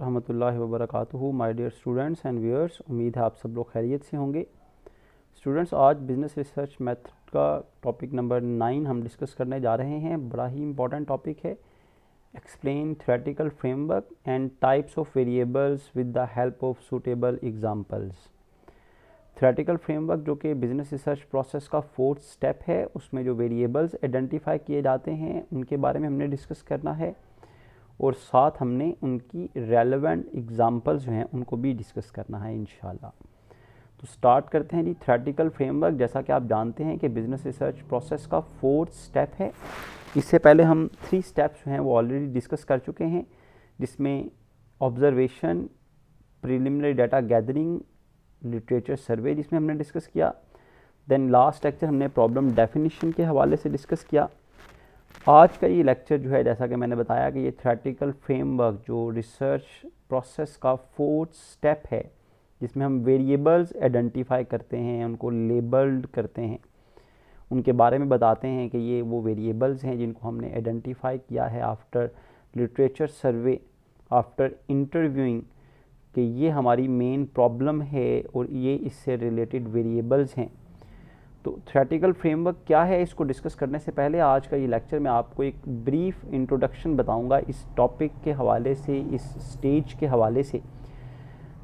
रहमतुल्लाहि वबरकatuहू my dear students and viewers उम्मीद है आप सब लोग खैरियत से होंगे स्टूडेंट्स आज बिज़नेस रिसर्च मेथड का टॉपिक नंबर नाइन हम डिस्कस करने जा रहे हैं बड़ा ही इंपॉर्टेंट टॉपिक है explain theoretical framework and types of variables with the help of suitable examples theoretical framework जो कि बिज़नेस रिसर्च प्रोसेस का फोर्थ स्टेप है उसमें जो वेरिएबल्स आइडेंटिफाई किए जाते हैं उनके बारे में हमने डिस्कस करना है और साथ हमने उनकी रेलेवेंट एग्ज़ाम्पल्स जो हैं उनको भी डिस्कस करना है इन तो स्टार्ट करते हैं जी थ्रेटिकल फ्रेमवर्क जैसा कि आप जानते हैं कि बिज़नेस रिसर्च प्रोसेस का फोर्थ स्टेप है इससे पहले हम थ्री स्टेप्स जो हैं वो ऑलरेडी डिस्कस कर चुके हैं जिसमें observation preliminary data gathering literature survey जिसमें हमने डिस्कस किया देन लास्ट लेक्चर हमने प्रॉब्लम डेफिनेशन के हवाले से डिस्कस किया आज का ये लेक्चर जो है जैसा कि मैंने बताया कि ये थ्रेटिकल फ्रेमवर्क जो रिसर्च प्रोसेस का फोर्थ स्टेप है जिसमें हम वेरिएबल्स आइडेंटिफाई करते हैं उनको लेबल्ड करते हैं उनके बारे में बताते हैं कि ये वो वेरिएबल्स हैं जिनको हमने आइडेंटिफाई किया है after literature survey after interviewing कि ये हमारी मेन प्रॉब्लम है और ये इससे रिलेटेड वेरिएबल्स हैं तो थ्रेटिकल फ्रेमवर्क क्या है इसको डिस्कस करने से पहले आज का ये लेक्चर मैं आपको एक ब्रीफ इंट्रोडक्शन बताऊंगा इस टॉपिक के हवाले से इस स्टेज के हवाले से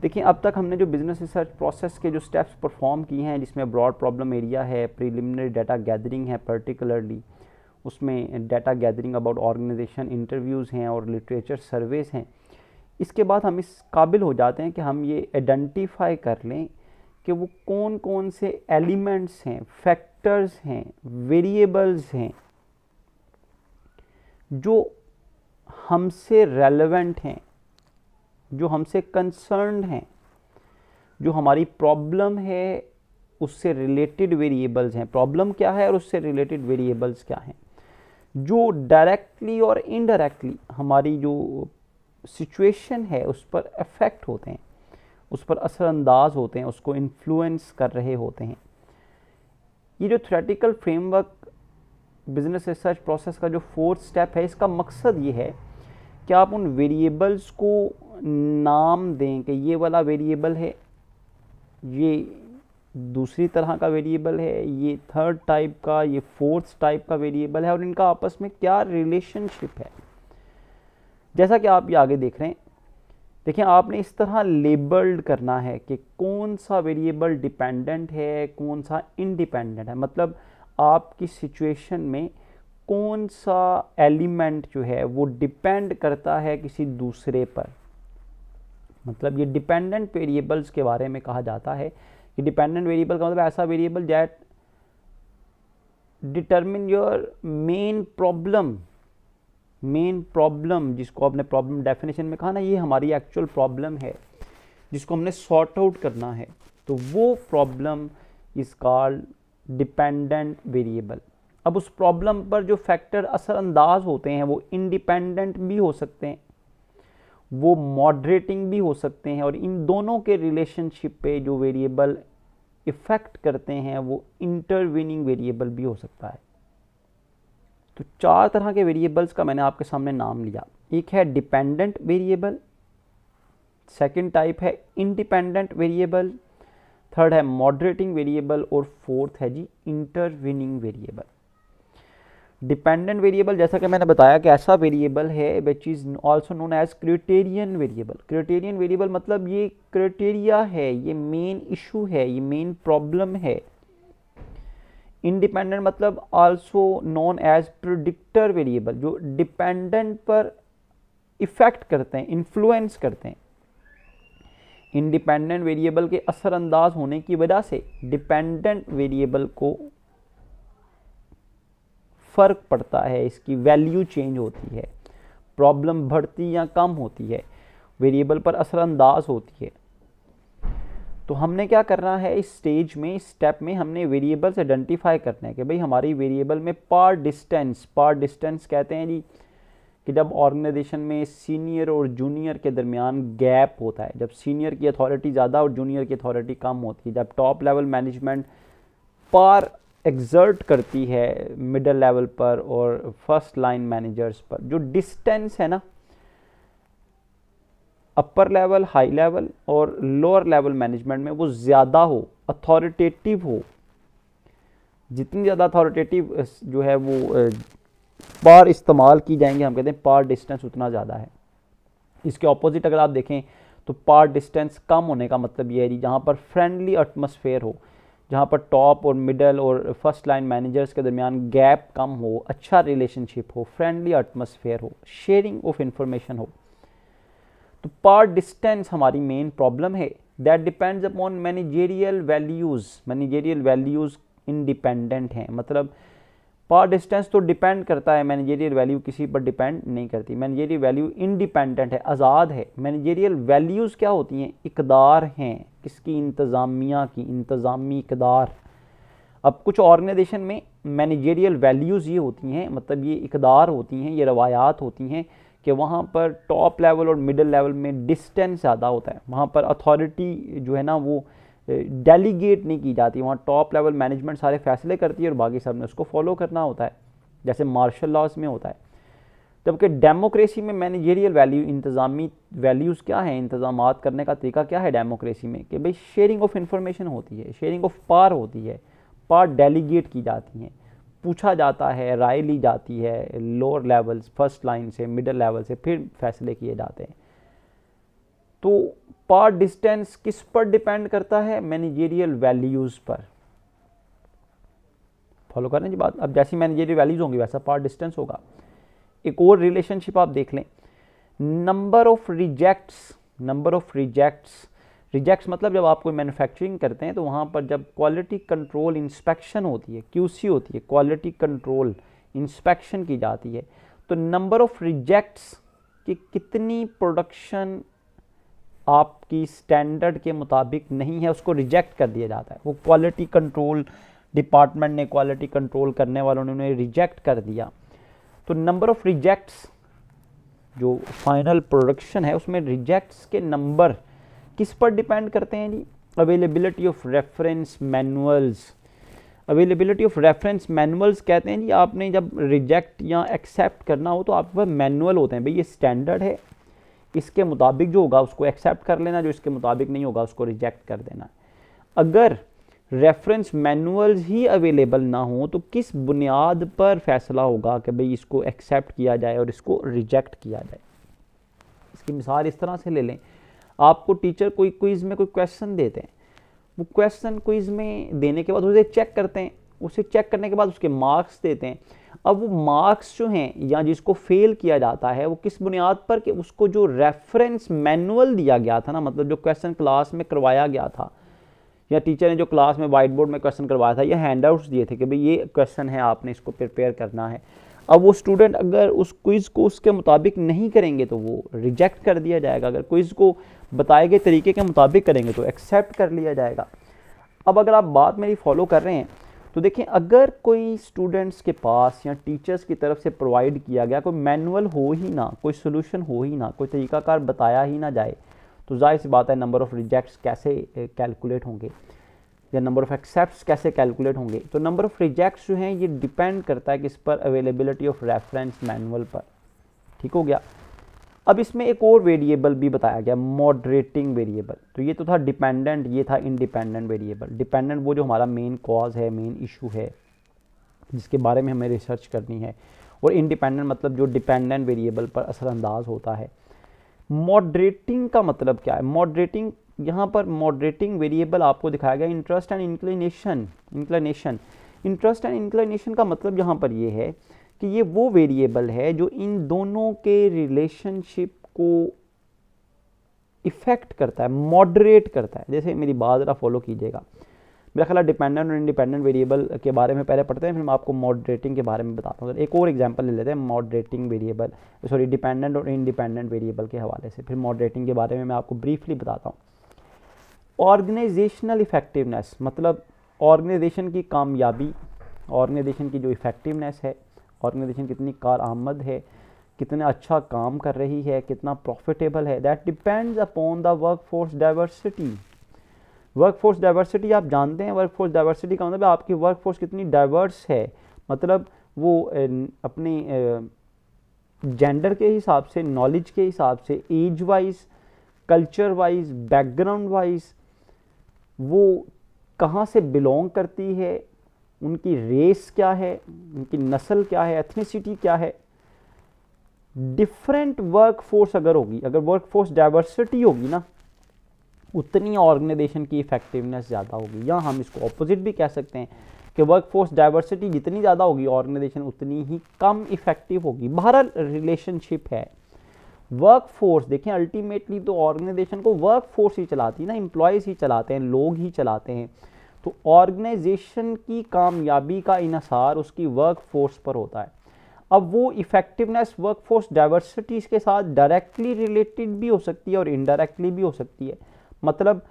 देखिए अब तक हमने जो बिज़नेस रिसर्च प्रोसेस के जो स्टेप्स परफॉर्म किए हैं जिसमें ब्रॉड प्रॉब्लम एरिया है प्रीलिमिनरी डाटा गैदरिंग है पर्टिकुलरली उसमें data gathering about organisation interviews हैं और लिटरेचर सर्वेस हैं इसके बाद हम इस काबिल हो जाते हैं कि हम ये आइडेंटिफाई कर लें कि वो कौन कौन से एलिमेंट्स हैं फैक्टर्स हैं वेरिएबल्स हैं जो हमसे रेलेवेंट हैं जो हमसे कंसर्न हैं जो हमारी प्रॉब्लम है उससे रिलेटेड वेरिएबल्स हैं प्रॉब्लम क्या है और उससे रिलेटेड वेरिएबल्स क्या हैं जो डायरेक्टली और इनडायरेक्टली हमारी जो सिचुएशन है उस पर अफेक्ट होते हैं उस पर असरअंदाज होते हैं उसको इन्फ्लुएंस कर रहे होते हैं ये जो theoretical framework business research process का जो फोर्थ स्टेप है इसका मकसद ये है कि आप उन वेरिएबल्स को नाम दें कि ये वाला वेरिएबल है ये दूसरी तरह का वेरिएबल है ये थर्ड टाइप का ये फोर्थ टाइप का वेरिएबल है और इनका आपस में क्या रिलेशनशिप है जैसा कि आप ये आगे देख रहे हैं देखिए आपने इस तरह लेबल्ड करना है कि कौन सा वेरिएबल डिपेंडेंट है कौन सा इंडिपेंडेंट है मतलब आपकी सिचुएशन में कौन सा एलिमेंट जो है वो डिपेंड करता है किसी दूसरे पर मतलब ये डिपेंडेंट वेरिएबल्स के बारे में कहा जाता है कि डिपेंडेंट वेरिएबल का मतलब ऐसा variable that determine your main problem main problem जिसको आपने प्रॉब्लम डेफिनेशन में कहा ना ये हमारी एक्चुअल प्रॉब्लम है जिसको हमने सॉर्ट आउट करना है तो वो प्रॉब्लम इस कॉल्ड डिपेंडेंट वेरिएबल अब उस प्रॉब्लम पर जो फैक्टर असरअंदाज होते हैं वो इंडिपेंडेंट भी हो सकते हैं वो मॉडरेटिंग भी हो सकते हैं और इन दोनों के रिलेशनशिप पे जो वेरिएबल इफ़ेक्ट करते हैं वो इंटरविनिंग वेरिएबल भी हो सकता है तो चार तरह के वेरिएबल्स का मैंने आपके सामने नाम लिया एक है डिपेंडेंट वेरिएबल सेकंड टाइप है इंडिपेंडेंट वेरिएबल थर्ड है मॉडरेटिंग वेरिएबल और फोर्थ है जी इंटरविनिंग वेरिएबल डिपेंडेंट वेरिएबल जैसा कि मैंने बताया कि ऐसा वेरिएबल है which is also known as criterion variable criterion variable मतलब ये क्रिटेरिया है ये मेन इशू है ये मेन प्रॉब्लम है इंडिपेंडेंट मतलब also known as predictor variable जो डिपेंडेंट पर इफ़ेक्ट करते हैं इन्फ्लुएंस करते हैं इंडिपेंडेंट वेरिएबल के असरअंदाज होने की वजह से डिपेंडेंट वेरिएबल को फ़र्क पड़ता है इसकी वैल्यू चेंज होती है प्रॉब्लम बढ़ती या कम होती है वेरिएबल पर असरअंदाज होती है तो हमने क्या करना है इस स्टेज में इस स्टेप में हमने वेरिएबल्स आइडेंटिफाई करने हैं कि भाई हमारी वेरिएबल में पार डिस्टेंस पार डिस्टेंस कहते हैं जी कि जब ऑर्गेनाइजेशन में सीनियर और जूनियर के दरमियान गैप होता है जब सीनियर की अथॉरिटी ज़्यादा और जूनियर की अथॉरिटी कम होती है जब top level management power exert करती है मिडल लेवल पर और फर्स्ट लाइन मैनेजर्स पर जो डिस्टेंस है ना अपर लेवल हाई लेवल और लोअर लेवल मैनेजमेंट में वो ज़्यादा हो अथॉरिटेटिव हो जितनी ज़्यादा अथॉरिटेटिव जो है वो पार इस्तेमाल की जाएंगे हम कहते हैं पार डिस्टेंस उतना ज़्यादा है इसके ऑपोजिट अगर आप देखें तो पार डिस्टेंस कम होने का मतलब ये है जहाँ पर फ्रेंडली एटमोसफेयर हो जहाँ पर टॉप और मिडल और फर्स्ट लाइन मैनेजर्स के दरमियान गैप कम हो अच्छा रिलेशनशिप हो फ्रेंडली एटमोसफेयर हो शेयरिंग ऑफ इंफॉर्मेशन हो तो पार डिस्टेंस हमारी मेन प्रॉब्लम है that depends upon managerial values managerial values independent हैं मतलब पार डिस्टेंस तो डिपेंड करता है मैनेजेरियल वैल्यू किसी पर डिपेंड नहीं करती मैनेजेरियल वैल्यू इनडिपेंडेंट है आज़ाद है मैनेजेरियल वैल्यूज़ क्या होती हैं इकदार हैं किसकी इंतज़ामिया की इंतज़ामी इकदार अब कुछ ऑर्गेनाइजेशन में मैनेजेरियल वैल्यूज़ ये होती हैं मतलब ये इकदार होती हैं ये रवायात होती हैं कि वहाँ पर टॉप लेवल और मिडिल लेवल में डिस्टेंस ज़्यादा होता है वहाँ पर अथॉरिटी जो है ना वो डेलीगेट नहीं की जाती वहाँ टॉप लेवल मैनेजमेंट सारे फैसले करती है और बाकी सब ने उसको फॉलो करना होता है जैसे मार्शल लॉज में होता है जबकि डेमोक्रेसी में मैनेजेरियल वैल्यू इंतज़ामी वैल्यूज़ क्या है इंतजाम करने का तरीका क्या है डेमोक्रेसी में कि भाई शेयरिंग ऑफ इंफॉर्मेशन होती है शेयरिंग ऑफ पार होती है पार डेलीगेट की जाती हैं पूछा जाता है राय ली जाती है लोअर लेवल्स फर्स्ट लाइन से मिडल लेवल से फिर फैसले किए जाते हैं तो पार डिस्टेंस किस पर डिपेंड करता है मैनेजेरियल वैल्यूज़ पर फॉलो करें जी बात अब जैसी मैनेजेरियल वैल्यूज़ होंगी वैसा पार डिस्टेंस होगा एक और रिलेशनशिप आप देख लें number of rejects number of rejects rejects मतलब जब आप कोई मैन्युफैक्चरिंग करते हैं तो वहाँ पर जब क्वालिटी कंट्रोल इंस्पेक्शन होती है क्यूसी होती है क्वालिटी कंट्रोल इंस्पेक्शन की जाती है तो नंबर ऑफ रिजेक्ट्स कि कितनी प्रोडक्शन आपकी स्टैंडर्ड के मुताबिक नहीं है उसको रिजेक्ट कर दिया जाता है वो क्वालिटी कंट्रोल डिपार्टमेंट ने क्वालिटी कंट्रोल करने वालों ने उन्हें रिजेक्ट कर दिया तो नंबर ऑफ़ रिजेक्ट्स जो फाइनल प्रोडक्शन है उसमें रिजेक्ट्स के नंबर किस पर डिपेंड करते हैं जी availability of reference manuals availability of reference manuals कहते हैं जी आपने जब रिजेक्ट या एक्सेप्ट करना हो तो आपके पास मैनुअल होते हैं भाई ये स्टैंडर्ड है इसके मुताबिक जो होगा उसको एक्सेप्ट कर लेना जो इसके मुताबिक नहीं होगा उसको रिजेक्ट कर देना अगर रेफरेंस मैनुअल्स ही अवेलेबल ना हो तो किस बुनियाद पर फैसला होगा कि भाई इसको एक्सेप्ट किया जाए और इसको रिजेक्ट किया जाए इसकी मिसाल इस तरह से ले लें आपको टीचर कोई क्विज़ में कोई क्वेश्चन देते हैं वो क्वेश्चन क्विज़ में देने के बाद उसे चेक करते हैं उसे चेक करने के बाद उसके मार्क्स देते हैं अब वो मार्क्स जो हैं या जिसको फेल किया जाता है वो किस बुनियाद पर कि उसको जो रेफरेंस मैनुअल दिया गया था ना मतलब जो क्वेश्चन क्लास में करवाया गया था या टीचर ने जो क्लास में वाइट बोर्ड में क्वेश्चन करवाया था या हैंड आउट्स दिए थे कि भाई ये क्वेश्चन है आपने इसको प्रिपेयर करना है अब वो स्टूडेंट अगर उस क्विज़ को उसके मुताबिक नहीं करेंगे तो वो रिजेक्ट कर दिया जाएगा अगर क्विज़ को बताए गए तरीके के मुताबिक करेंगे तो एक्सेप्ट कर लिया जाएगा अब अगर आप बात मेरी फॉलो कर रहे हैं तो देखें अगर कोई स्टूडेंट्स के पास या टीचर्स की तरफ से प्रोवाइड किया गया कोई मैनुअल हो ही ना कोई सोल्यूशन हो ही ना कोई तरीकाकार बताया ही ना जाए तो जाहिर सी बात है नंबर ऑफ़ रिजेक्ट्स कैसे कैलकुलेट होंगे या नंबर ऑफ एक्सेप्ट कैसे कैलकुलेट होंगे तो नंबर ऑफ रिजेक्ट्स जो हैं ये डिपेंड करता है किस पर अवेलेबिलिटी ऑफ रेफरेंस मैनुअल पर ठीक हो गया अब इसमें एक और वेरिएबल भी बताया गया मॉडरेटिंग वेरिएबल तो ये तो था डिपेंडेंट ये था इंडिपेंडेंट वेरिएबल डिपेंडेंट वो जो हमारा मेन कॉज है मेन इशू है जिसके बारे में हमें रिसर्च करनी है और इंडिपेंडेंट मतलब जो डिपेंडेंट वेरिएबल पर असरअंदाज होता है मॉडरेटिंग का मतलब क्या है मॉडरेटिंग यहाँ पर मॉडरेटिंग वेरिएबल आपको दिखाया गया interest and inclination inclination interest and inclination का मतलब यहाँ पर ये है कि ये वो वेरिएबल है जो इन दोनों के रिलेशनशिप को इफ़ेक्ट करता है मॉडरेट करता है जैसे मेरी बात ज़रा फॉलो कीजिएगा मेरा ख्याल डिपेंडेंट और इंडिपेंडेंट वेरिएबल के बारे में पहले पढ़ते हैं फिर मैं आपको मॉडरेटिंग के बारे में बताता हूँ एक और एग्जांपल ले लेते हैं मॉडरेटिंग वेरिएबल सॉरी डिपेंडेंट और इंडिपेंडेंट वेरिएबल के हवाले से फिर मॉडरेटिंग के बारे में मैं आपको ब्रीफली बताता हूँ ऑर्गेनाइजेशनल इफ़ेक्टिवनेस मतलब ऑर्गेनाइजेशन की कामयाबी ऑर्गेनाइजेशन की जो इफ़ेक्टिवनेस है ऑर्गेनाइजेशन कितनी कार आमद है कितना अच्छा काम कर रही है कितना प्रॉफिटेबल है that depends upon the work force diversity work force diversity आप जानते हैं वर्क फोर्स डाइवर्सिटी का मतलब आपकी वर्क फोर्स कितनी डाइवर्स है मतलब वो अपने जेंडर के हिसाब से नॉलेज के हिसाब से age wise culture wise background wise वो कहाँ से बिलोंग करती है उनकी रेस क्या है उनकी नस्ल क्या है एथनीसिटी क्या है डिफरेंट वर्कफोर्स अगर होगी अगर वर्कफोर्स डाइवर्सिटी होगी ना उतनी ऑर्गेनाइजेशन की इफेक्टिवनेस ज़्यादा होगी या हम इसको ऑपोजिट भी कह सकते हैं कि वर्कफोर्स डाइवर्सिटी जितनी ज़्यादा होगी ऑर्गेनाइजेशन उतनी ही कम इफेक्टिव होगी बहरहाल रिलेशनशिप है वर्क फोर्स देखें अल्टीमेटली तो ऑर्गेनाइजेशन को वर्क फोर्स ही चलाती है ना इम्प्लॉयज़ ही चलाते हैं लोग ही चलाते हैं तो ऑर्गेनाइजेशन की कामयाबी का इनसार उसकी वर्क फोर्स पर होता है अब वो इफ़ेक्टिवनेस वर्क फोर्स डाइवर्सिटीज़ के साथ डायरेक्टली रिलेटेड भी हो सकती है और इनडायरेक्टली भी हो सकती है मतलब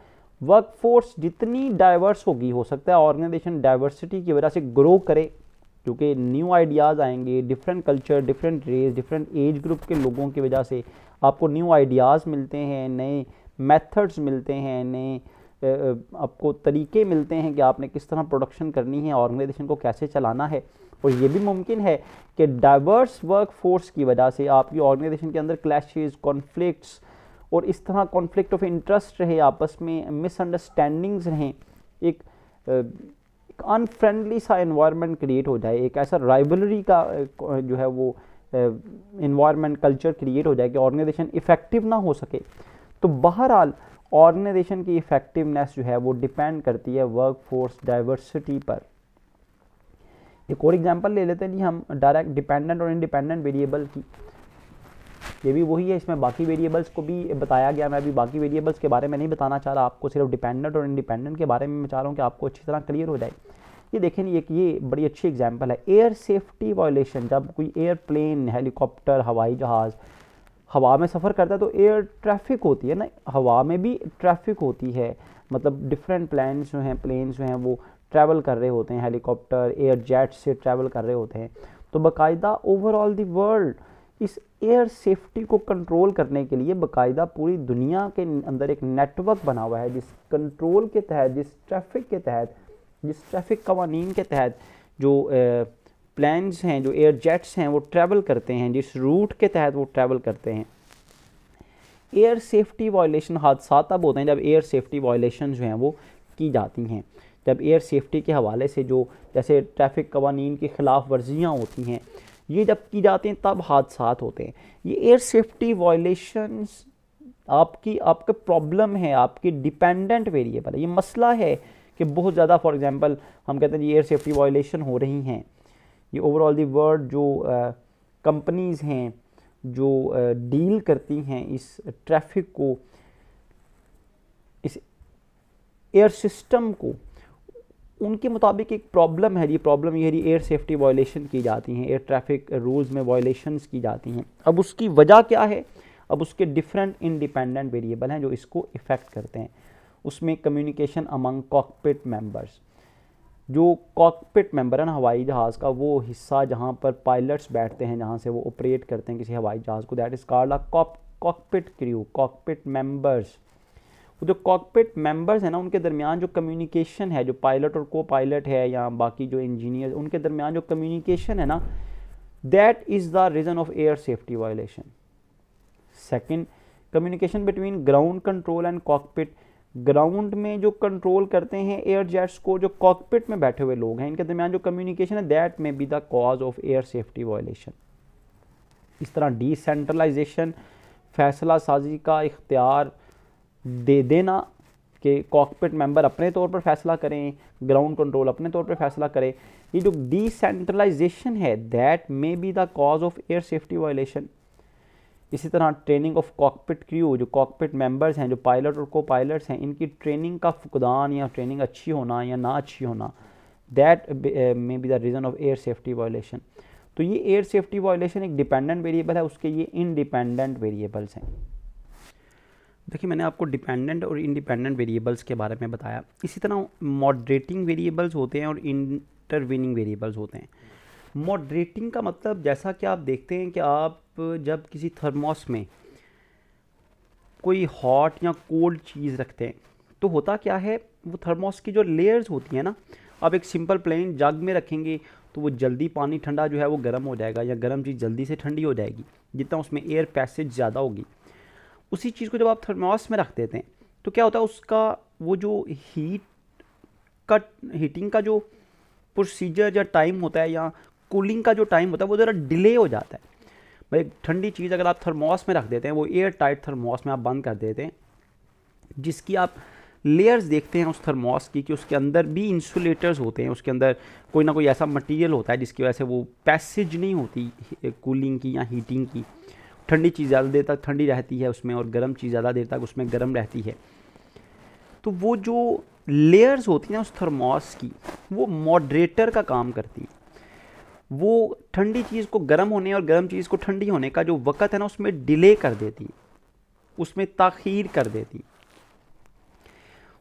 वर्क फोर्स जितनी डाइवर्स होगी हो सकता है ऑर्गेनाइजेशन डाइवर्सिटी की वजह से ग्रो करे क्योंकि न्यू आइडियाज़ आएंगे different culture different race different age group के लोगों की वजह से आपको न्यू आइडियाज़ मिलते हैं नए मेथड्स मिलते हैं नए आपको तरीके मिलते हैं कि आपने किस तरह प्रोडक्शन करनी है ऑर्गेनाइजेशन को कैसे चलाना है और ये भी मुमकिन है कि डाइवर्स वर्क फोर्स की वजह से आपकी ऑर्गेनाइजेशन के अंदर क्लैशेज कॉन्फ्लिक्ट्स और इस तरह कॉन्फ्लिक्ट ऑफ इंटरेस्ट रहे आपस में मिसअंडरस्टैंडिंग्स रहें एक अनफ्रेंडली सा इन्वायरमेंट क्रिएट हो जाए एक ऐसा राइवलरी का जो है वो इन्वायरमेंट कल्चर क्रिएट हो जाए कि ऑर्गेनाइजेशन इफ़ेक्टिव ना हो सके तो बहरहाल ऑर्गेनाइजेशन की इफ़ेक्टिवनेस जो है वो डिपेंड करती है वर्क फोर्स डाइवर्सिटी पर एक और एग्जांपल ले लेते हैं जी हम डायरेक्ट डिपेंडेंट और इंडिपेंडेंट वेरिएबल की ये भी वही है इसमें बाकी वेरिएबल्स को भी बताया गया मैं अभी बाकी वेरिएबल्स के बारे में नहीं बताना चाह रहा आपको सिर्फ डिपेंडेंट और इंडिपेंडेंट के बारे में मैं चाह रहा हूँ कि आपको अच्छी तरह क्लियर हो जाए ये देखें ये ये बड़ी अच्छी एग्जाम्पल है एयर सेफ्टी वायोलेशन जब कोई एयरप्लेन हेलीकॉप्टर हवाई जहाज़ हवा में सफ़र करता है तो एयर ट्रैफिक होती है ना हवा में भी ट्रैफिक होती है मतलब डिफरेंट प्लान्स जो हैं प्लेन्स जो हैं वो ट्रैवल कर रहे होते हैं हेलीकॉप्टर एयर जेट से ट्रैवल कर रहे होते हैं तो बाकायदा ओवरऑल दी वर्ल्ड इस एयर सेफ्टी को कंट्रोल करने के लिए बकायदा पूरी दुनिया के अंदर एक नेटवर्क बना हुआ है जिस कंट्रोल के तहत जिस ट्रैफिक के तहत जिस ट्रैफिक कवानीन के तहत जो प्लान्स हैं जो एयर जेट्स हैं वो ट्रैवल करते हैं जिस रूट के तहत वो ट्रैवल करते हैं एयर सेफ्टी वायलेशन हादसा तब होते हैं जब एयर सेफ्टी वायलेशन जो हैं वो की जाती हैं जब एयर सेफ्टी के हवाले से जो जैसे ट्रैफिक कवानीन की ख़िलाफ़ वर्जियाँ होती हैं ये जब की जाते हैं तब हादसा होते हैं ये एयर सेफ्टी वायलेशंस आपकी आपके प्रॉब्लम है आपकी डिपेंडेंट वेरिएबल है ये मसला है कि बहुत ज़्यादा फॉर एग्जांपल हम कहते हैं जी एयर सेफ्टी वायलेशन हो रही हैं ये ओवरऑल दी वर्ल्ड जो कंपनीज़ हैं जो डील करती हैं इस ट्रैफिक को इस एयर सिस्टम को उनके मुताबिक एक प्रॉब्लम है ये प्रॉब्लम ये है एयर सेफ्टी वायलेशन की जाती हैं एयर ट्रैफिक रूल्स में वायलेशन की जाती हैं अब उसकी वजह क्या है अब उसके डिफरेंट इंडिपेंडेंट वेरिएबल हैं जो इसको इफ़ेक्ट करते हैं उसमें कम्युनिकेशन अमंग कॉकपिट मेंबर्स जो कॉकपिट मेंबर है ना हवाई जहाज़ का वो हिस्सा जहाँ पर पायलट्स बैठते हैं जहाँ से वो ऑपरेट करते हैं किसी हवाई जहाज़ को that is called a cockpit crew cockpit members जो कॉकपिट मेंबर्स हैं ना उनके दरमियान जो कम्युनिकेशन है जो पायलट और को पायलट है या बाकी जो इंजीनियर उनके दरमियान जो कम्युनिकेशन है ना that is the reason of air safety violation second communication between ground control and cockpit ground में जो कंट्रोल करते हैं एयर जेट्स को जो कॉकपिट में बैठे हुए लोग हैं इनके दरमियान जो कम्युनिकेशन है that may be the cause of air safety violation इस तरह डिसेंट्रलाइजेशन फैसला साजी का इख्तियार दे देना कि कॉकपिट मेंबर अपने तौर पर फैसला करें ग्राउंड कंट्रोल अपने तौर पर फैसला करें ये जो डिसेंट्रलाइजेशन है that may be the cause of air safety violation इसी तरह ट्रेनिंग ऑफ कॉकपिट क्रू जो कॉकपिट मेंबर्स हैं जो पायलट और को पायलट्स हैं इनकी ट्रेनिंग का फुकदान या ट्रेनिंग अच्छी होना या ना अच्छी होना that may be the reason of air safety violation तो ये एयर सेफ्टी वायलेशन एक डिपेंडेंट वेरिएबल है उसके ये इनडिपेंडेंट वेरिएबल्स हैं देखिए मैंने आपको डिपेंडेंट और इंडिपेंडेंट वेरिएबल्स के बारे में बताया इसी तरह मॉडरेटिंग वेरिएबल्स होते हैं और इंटरविनिंग वेरिएबल्स होते हैं मॉडरेटिंग का मतलब जैसा कि आप देखते हैं कि आप जब किसी थर्मोस में कोई हॉट या कोल्ड चीज़ रखते हैं तो होता क्या है वो थर्मोस की जो लेयर्स होती हैं ना आप एक सिंपल प्लेन जग में रखेंगे तो वो जल्दी पानी ठंडा जो है वो गर्म हो जाएगा या गर्म चीज़ जल्दी से ठंडी हो जाएगी जितना उसमें एयर पैसेज ज़्यादा होगी उसी चीज़ को जब आप थर्मास में रख देते हैं तो क्या होता है उसका वो जो हीट का हीटिंग का जो प्रोसीजर या टाइम होता है या कूलिंग का जो टाइम होता है वो ज़रा डिले हो जाता है भाई ठंडी चीज़ अगर आप थर्मास में रख देते हैं वो एयर टाइट थर्मास में आप बंद कर देते हैं जिसकी आप लेयर्स देखते हैं उस थर्मास की कि उसके अंदर भी इंसुलेटर्स होते हैं उसके अंदर कोई ना कोई ऐसा मटेरियल होता है जिसकी वजह से वो पैसेज नहीं होती कूलिंग की या हीटिंग की ठंडी चीज़ ज़्यादा देर तक ठंडी रहती है उसमें और गर्म चीज़ ज़्यादा देर तक उसमें गर्म रहती है तो वो जो लेयर्स होती हैं उस थर्मोस की वो मॉडरेटर का काम करती हैं वो ठंडी चीज़ को गर्म होने और गर्म चीज़ को ठंडी होने का जो वक़्त है ना उसमें डिले कर देती उसमें ताखीर कर देती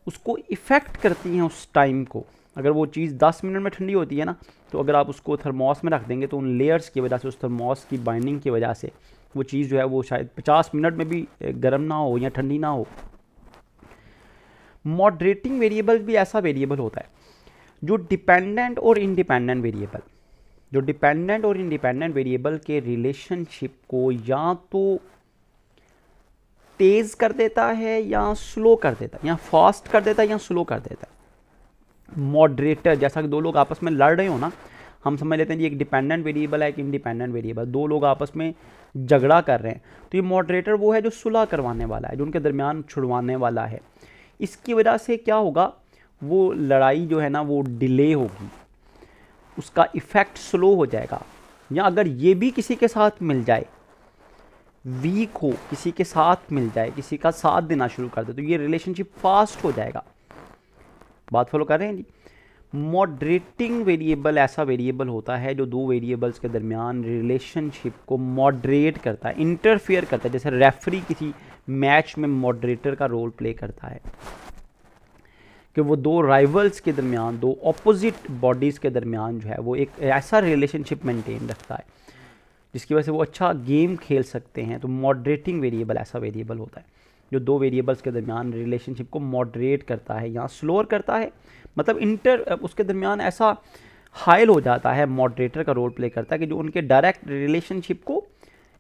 उसको इफ़ेक्ट करती हैं उस टाइम को अगर वो चीज़ 10 मिनट में ठंडी होती है ना तो अगर आप उसको थर्मोस में रख देंगे तो उन लेयर्स की वजह से उस थर्मोस की बाइंडिंग की वजह से वो चीज़ जो है वो शायद पचास मिनट में भी गर्म ना हो या ठंडी ना हो मॉडरेटिंग वेरिएबल भी ऐसा वेरिएबल होता है जो डिपेंडेंट और इंडिपेंडेंट वेरिएबल जो डिपेंडेंट और इंडिपेंडेंट वेरिएबल के रिलेशनशिप को या तो तेज़ कर देता है या स्लो कर देता है या फास्ट कर देता है या स्लो कर देता है मॉडरेटर जैसा कि दो लोग आपस में लड़ रहे हो ना हम समझ लेते हैं जी एक डिपेंडेंट वेरिएबल है एक इंडिपेंडेंट वेरिएबल दो लोग आपस में झगड़ा कर रहे हैं तो ये मॉडरेटर वो है जो सुलह करवाने वाला है जो उनके दरमियान छुड़वाने वाला है इसकी वजह से क्या होगा वो लड़ाई जो है ना वो डिले होगी उसका इफ़ेक्ट स्लो हो जाएगा या अगर ये भी किसी के साथ मिल जाए वीक हो किसी के साथ मिल जाए किसी का साथ देना शुरू कर दे तो ये रिलेशनशिप फास्ट हो जाएगा बात फॉलो कर रहे हैं जी मॉड्रेटिंग वेरिएबल ऐसा वेरिएबल होता है जो दो वेरिएबल्स के दरमियान रिलेशनशिप को मॉडरेट करता है इंटरफेयर करता है जैसे रेफरी किसी मैच में मॉडरेटर का रोल प्ले करता है कि वो दो राइवल्स के दरमियान दो ऑपोजिट बॉडीज़ के दरमियान जो है वो एक ऐसा रिलेशनशिप मेंटेन रखता है जिसकी वजह से वो अच्छा गेम खेल सकते हैं तो मॉडरेटिंग वेरिएबल ऐसा वेरिएबल होता है जो दो वेरिएबल्स के दरमियान रिलेशनशिप को मॉडरेट करता है यहाँ स्लोअर करता है मतलब इंटर उसके दरमियान ऐसा हाइल हो जाता है मॉडरेटर का रोल प्ले करता है कि जो उनके डायरेक्ट रिलेशनशिप को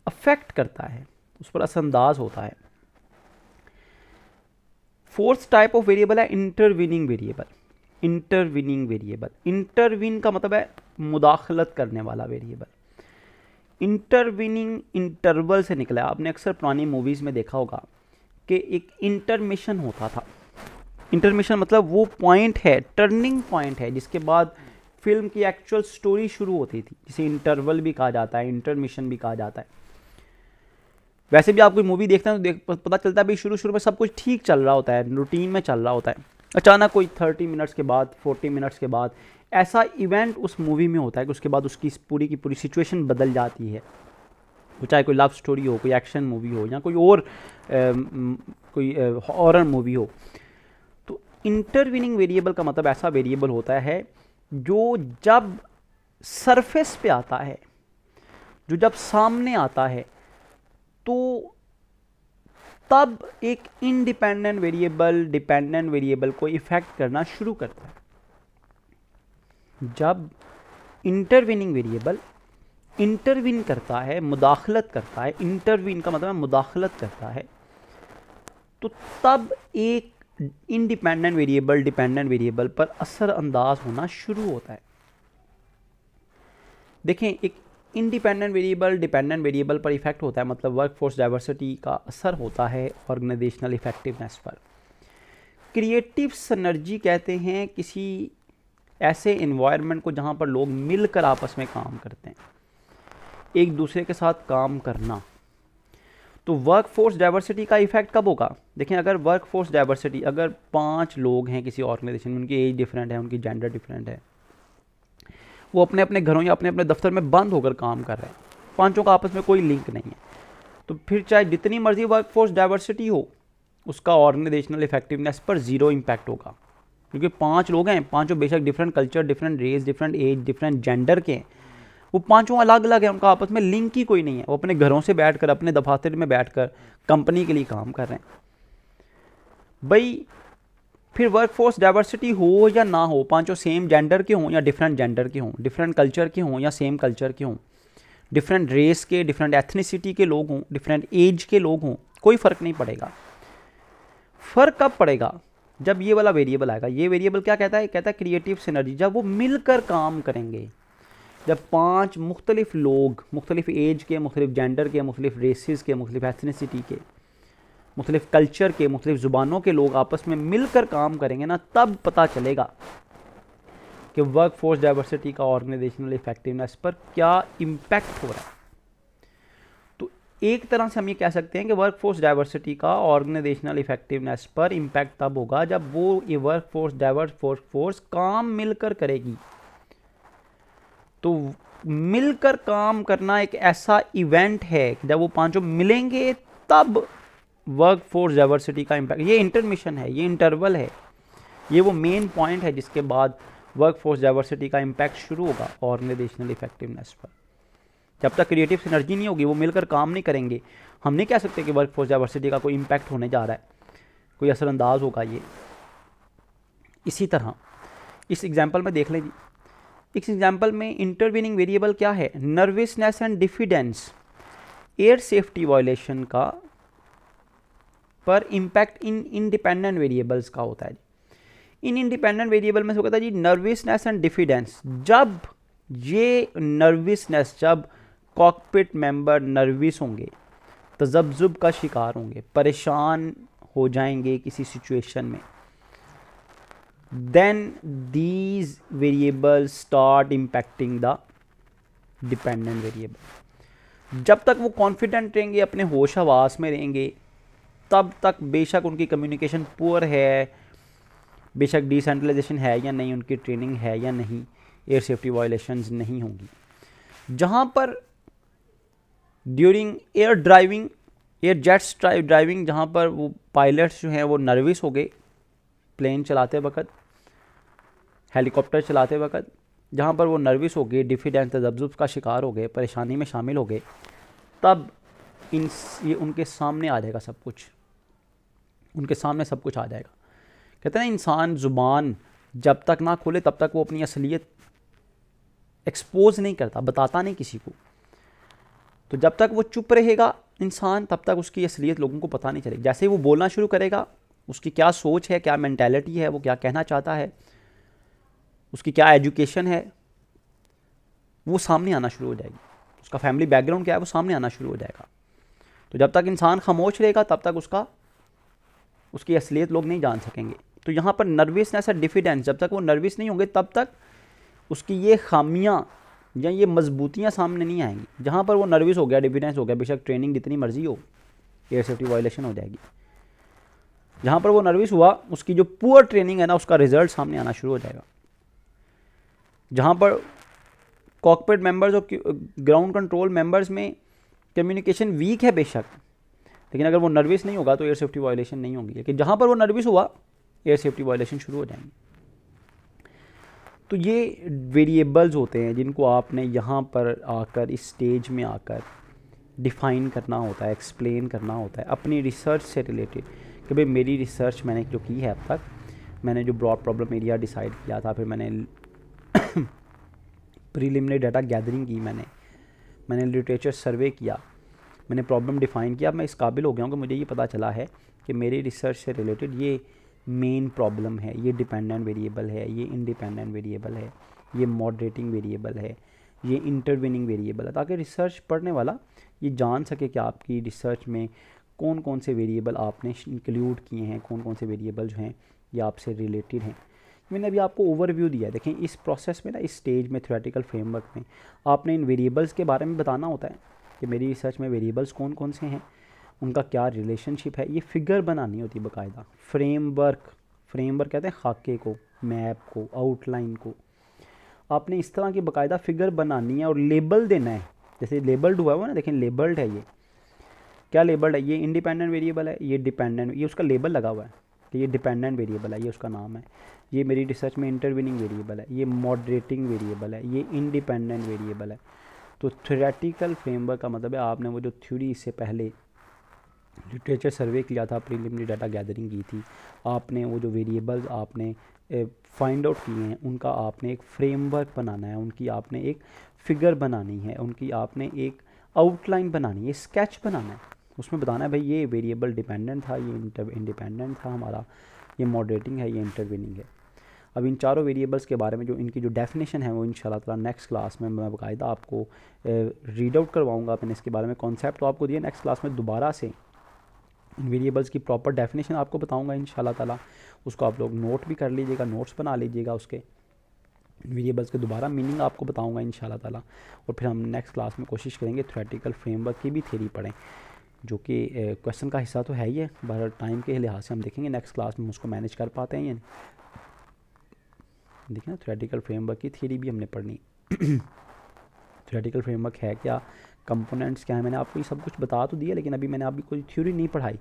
अफेक्ट करता है उस पर असरअंदाज होता है फोर्थ टाइप ऑफ वेरिएबल है intervening variable intervening variable intervene का मतलब है मुदाखलत करने वाला वेरिएबल इंटरविनिंग इंटरवल से निकला आपने अक्सर पुरानी मूवीज़ में देखा होगा के एक इंटरमिशन होता था इंटरमिशन मतलब वो पॉइंट है टर्निंग पॉइंट है जिसके बाद फिल्म की एक्चुअल स्टोरी शुरू होती थी जिसे इंटरवल भी कहा जाता है इंटरमिशन भी कहा जाता है वैसे भी आप कोई मूवी देखते हैं तो देख पता चलता है भाई शुरू शुरू में सब कुछ ठीक चल रहा होता है रूटीन में चल रहा होता है अचानक कोई थर्टी मिनट्स के बाद फोर्टी मिनट्स के बाद ऐसा इवेंट उस मूवी में होता है कि उसके बाद उसकी पूरी की पूरी सिचुएशन बदल जाती है हो चाहे कोई लव स्टोरी हो कोई एक्शन मूवी हो या कोई और कोई हॉरर मूवी हो तो इंटरविनिंग वेरिएबल का मतलब ऐसा वेरिएबल होता है जो जब सरफेस पे आता है जो जब सामने आता है तो तब एक इंडिपेंडेंट वेरिएबल डिपेंडेंट वेरिएबल को इफ़ेक्ट करना शुरू करता है जब इंटरविनिंग वेरिएबल इंटरविन करता है मुदाखलत करता है इंटरविन का मतलब मुदाखलत करता है तो तब एक इंडिपेंडेंट वेरिएबल डिपेंडेंट वेरिएबल पर असर अंदाज होना शुरू होता है देखें एक इंडिपेंडेंट वेरिएबल डिपेंडेंट वेरिएबल पर इफेक्ट होता है मतलब वर्कफोर्स डाइवर्सिटी का असर होता है ऑर्गेनाइजेशनल इफेक्टिवनेस पर क्रिएटिव सनर्जी कहते हैं किसी ऐसे इन्वायरमेंट को जहाँ पर लोग मिलकर आपस में काम करते हैं एक दूसरे के साथ काम करना तो वर्क फोर्स डाइवर्सिटी का इफेक्ट कब होगा देखें अगर वर्क फोर्स डाइवर्सिटी अगर पांच लोग हैं किसी ऑर्गेनाइजेशन में उनकी एज डिफरेंट है उनकी जेंडर डिफरेंट है वो अपने अपने घरों या अपने अपने दफ्तर में बंद होकर काम कर रहे हैं पांचों का आपस में कोई लिंक नहीं है तो फिर चाहे जितनी मर्जी वर्क फोर्स डाइवर्सिटी हो उसका ऑर्गेनाइजेशनल इफेक्टिवनेस पर ज़ीरो इम्पैक्ट होगा क्योंकि पाँच लोग हैं पाँचों बेशक different culture different race different age different gender के हैं वो पांचों अलग अलग है उनका आपस में लिंक ही कोई नहीं है वो अपने घरों से बैठ कर अपने दफातर में बैठ कर कंपनी के लिए काम कर रहे हैं भाई फिर वर्कफोर्स डाइवर्सिटी हो या ना हो पांचों सेम जेंडर के हों या डिफरेंट जेंडर के हों डिफरेंट कल्चर के हों या सेम कल्चर के हों डिफरेंट रेस के डिफरेंट एथनिसिटी के लोग हों डिफरेंट एज के लोग हों कोई फ़र्क नहीं पड़ेगा फ़र्क कब पड़ेगा जब ये वाला वेरिएबल आएगा ये वेरिएबल क्या कहता है कहता है क्रिएटिव सिनर्जी जब वो मिलकर काम करेंगे जब पाँच मुख्तलिफ लोग मुख्तलिफ एज के मुख्तलिफ जेंडर के मुख्तलिफ रेसिस के मुख्तलिफ एथनीसिटी के मुख्तलिफ कल्चर के मुख्तलिफ ज़ुबानों के लोग आपस में मिलकर काम करेंगे ना तब पता चलेगा कि वर्क फोर्स डाइवर्सिटी का ऑर्गेनाइजेशनल इफेक्टिवनेस पर क्या इम्पेक्ट हो रहा है तो एक तरह से हम ये कह सकते हैं कि वर्क फोर्स डाइवर्सिटी का ऑर्गेनाइजेशनल इफेक्टिवनेस पर इम्पैक्ट तब होगा जब वो ये work force diverse force force काम मिलकर करेगी तो मिलकर काम करना एक ऐसा इवेंट है जब वो पांचों मिलेंगे तब वर्क फोर्स डाइवर्सिटी का इम्पैक्ट ये इंटरमिशन है ये इंटरवल है ये वो मेन पॉइंट है जिसके बाद वर्क फोर्स डाइवर्सिटी का इम्पैक्ट शुरू होगा ऑर्गेनाइजेशनल इफेक्टिवनेस पर जब तक क्रिएटिव सिनर्जी नहीं होगी वो मिलकर काम नहीं करेंगे हम नहीं कह सकते कि वर्क फोर्स डाइवर्सिटी का कोई इम्पैक्ट होने जा रहा है कोई असरअंदाज होगा ये इसी तरह इस एग्जाम्पल में देख लें जी इस एग्जाम्पल में इंटरवीनिंग वेरिएबल क्या है nervousness and diffidence air safety violation का पर इम्पैक्ट इन इंडिपेंडेंट वेरिएबल्स का होता है इन इंडिपेंडेंट वेरिएबल में से कहता है जी नर्वसनेस एंड डिफिडेंस जब ये नर्वसनेस जब कॉकपिट मेंबर नर्वस होंगे तजब्जुब का शिकार होंगे परेशान हो जाएंगे किसी सिचुएशन में then these variables start impacting the dependent variable जब तक वो कॉन्फिडेंट रहेंगे अपने होश हवास में रहेंगे तब तक बेशक उनकी कम्युनिकेशन पुअर है बेशक डिसेंट्रलाइजेशन है या नहीं उनकी ट्रेनिंग है या नहीं एयर सेफ्टी वायलेशंस नहीं होंगी जहाँ पर during air driving air jets driving जहाँ पर वो पायलट्स जो हैं वो नर्वस हो गए प्लेन चलाते वक्त हेलीकॉप्टर चलाते वक्त जहाँ पर वो नर्वस हो गए डिफिडेंस तजब्जुब का शिकार हो गए परेशानी में शामिल हो गए तब इन ये उनके सामने आ जाएगा सब कुछ उनके सामने सब कुछ आ जाएगा कहते हैं ना इंसान ज़ुबान जब तक ना खोले तब तक वो अपनी असलियत एक्सपोज नहीं करता बताता नहीं किसी को तो जब तक वो चुप रहेगा इंसान तब तक उसकी असलियत लोगों को पता नहीं चलेगी जैसे ही वो बोलना शुरू करेगा उसकी क्या सोच है क्या मैंटेलिटी है वो क्या कहना चाहता है उसकी क्या एजुकेशन है वो सामने आना शुरू हो जाएगी उसका फैमिली बैकग्राउंड क्या है वो सामने आना शुरू हो जाएगा तो जब तक इंसान खामोश रहेगा तब तक उसका उसकी असलियत लोग नहीं जान सकेंगे तो यहाँ पर नर्वसनेस है डिफिडेंस जब तक वो नर्वस नहीं होंगे तब तक उसकी ये खामियाँ या ये मजबूतियाँ सामने नहीं आएंगी जहाँ पर वो नर्वस हो गया डिफिडेंस हो गया बेशक ट्रेनिंग जितनी मर्जी हो एयर सेफ्टी वायलेशन हो जाएगी जहाँ पर वो नर्वस हुआ उसकी जो पुअर ट्रेनिंग है ना उसका रिजल्ट सामने आना शुरू हो जाएगा जहाँ पर कॉकपेट मेंबर्स और ग्राउंड कंट्रोल मेंबर्स में कम्युनिकेशन वीक है बेशक लेकिन अगर वो नर्वस नहीं होगा तो एयर सेफ्टी वायलेशन नहीं होगी लेकिन जहाँ पर वो नर्वस हुआ एयर सेफ्टी वायलेशन शुरू हो जाएंगे तो ये वेरिएबल्स होते हैं जिनको आपने यहाँ पर आकर इस स्टेज में आकर डिफ़ाइन करना होता है एक्सप्लेन करना होता है अपनी रिसर्च से रिलेटेड कि भाई मेरी रिसर्च मैंने जो की है अब तक मैंने जो ब्रॉड प्रॉब्लम एरिया डिसाइड किया था फिर मैंने प्रीलिमिनरी डाटा गैदरिंग की मैंने मैंने लिटरेचर सर्वे किया मैंने प्रॉब्लम डिफ़ाइन किया मैं इस काबिल हो गया हूँ कि मुझे ये पता चला है कि मेरी रिसर्च से रिलेटेड ये मेन प्रॉब्लम है ये डिपेंडेंट वेरिएबल है ये इंडिपेंडेंट वेरिएबल है ये मॉडरेटिंग वेरिएबल है ये इंटरविनिंग वेरिएबल है ताकि रिसर्च पढ़ने वाला ये जान सके कि आपकी रिसर्च में कौन कौन से वेरिएबल आपने इंक्लूड किए हैं कौन कौन से वेरिएबल जो हैं ये आपसे रिलेटेड हैं मैंने अभी आपको ओवरव्यू दिया है देखें इस प्रोसेस में ना इस स्टेज में थ्योरेटिकल फ्रेमवर्क में आपने इन वेरिएबल्स के बारे में बताना होता है कि मेरी रिसर्च में वेरिएबल्स कौन कौन से हैं उनका क्या रिलेशनशिप है ये फिगर बनानी होती है बाकायदा फ्रेमवर्क फ्रेमवर्क कहते हैं खाके को मैप को आउटलाइन को आपने इस तरह की बाकायदा फिगर बनानी है और लेबल देना है जैसे लेबल्ड हुआ है वो ना देखें लेबल्ड है ये क्या लेबल्ड है ये इंडिपेंडेंट वेरिएबल है ये डिपेंडेंट ये उसका लेबल लगा हुआ है तो ये डिपेंडेंट वेरिएबल है ये उसका नाम है ये मेरी रिसर्च में इंटरविनिंग वेरिएबल है ये मॉडरेटिंग वेरिएबल है ये इंडिपेंडेंट वेरिएबल है तो थ्योरेटिकल फ्रेमवर्क का मतलब है आपने वो जो थ्योरी इससे पहले लिटरेचर सर्वे किया था प्रीलिमिनरी डाटा गैदरिंग की थी आपने वो जो वेरिएबल्स आपने फाइंड आउट किए हैं उनका आपने एक फ्रेमवर्क बनाना है उनकी आपने एक फिगर बनानी है उनकी आपने एक आउटलाइन बनानी है स्केच बनाना है उसमें बताना है भाई ये वेरिएबल डिपेंडेंट था ये इंटर इंडिपेंडेंट था हमारा ये मॉडरेटिंग है ये इंटरविनिंग है अब इन चारों वेरिएबल्स के बारे में जो इनकी जो डेफिनेशन है वो इन ताला नेक्स्ट क्लास में मैं बाकायदा आपको रीड आउट करवाऊँगा अपने इसके बारे में कॉन्सेप्ट तो आपको दिया नेक्स्ट क्लास में दोबारा से इन वेरिएबल्स की प्रॉपर डेफिनेशन आपको बताऊँगा इन ताला उसको आप लोग नोट भी कर लीजिएगा नोट्स बना लीजिएगा उसके वेरिएबल्स के दोबारा मीनिंग आपको बताऊँगा इन ताला और फिर हम नेक्स्ट क्लास में कोशिश करेंगे थ्रेटिकल फ्रेमवर्क की भी थेरी पढ़ें जो कि क्वेश्चन का हिस्सा तो है ही है बारह टाइम के लिहाज से हम देखेंगे नेक्स्ट क्लास में उसको मैनेज कर पाते हैं या नहीं देखिए ना थ्रेटिकल फ्रेमवर्क की थ्योरी भी हमने पढ़नी थ्रेटिकल फ्रेमवर्क है क्या कंपोनेंट्स क्या है मैंने आपको ये सब कुछ बता तो दिया लेकिन अभी मैंने आपकी कोई थ्योरी नहीं पढ़ाई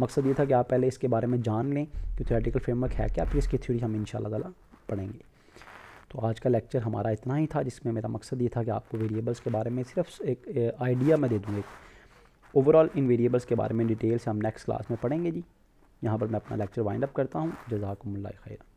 मकसद ये था कि आप पहले इसके बारे में जान लें कि थ्रेटिकल फ्रेमवर्क है क्या फिर इसकी थ्योरी हम इन ताला पढ़ेंगे तो आज का लेक्चर हमारा इतना ही था जिसमें मेरा मकसद ये था कि आपको वेरिएबल्स के बारे में सिर्फ एक आइडिया मैं दे दूँ एक ओवरऑल इन वेरिएबल्स के बारे में डिटेल्स हम नेक्स्ट क्लास में पढ़ेंगे जी यहाँ पर मैं अपना लेक्चर वाइंड अप करता हूँ जजाकमल्ला खैरा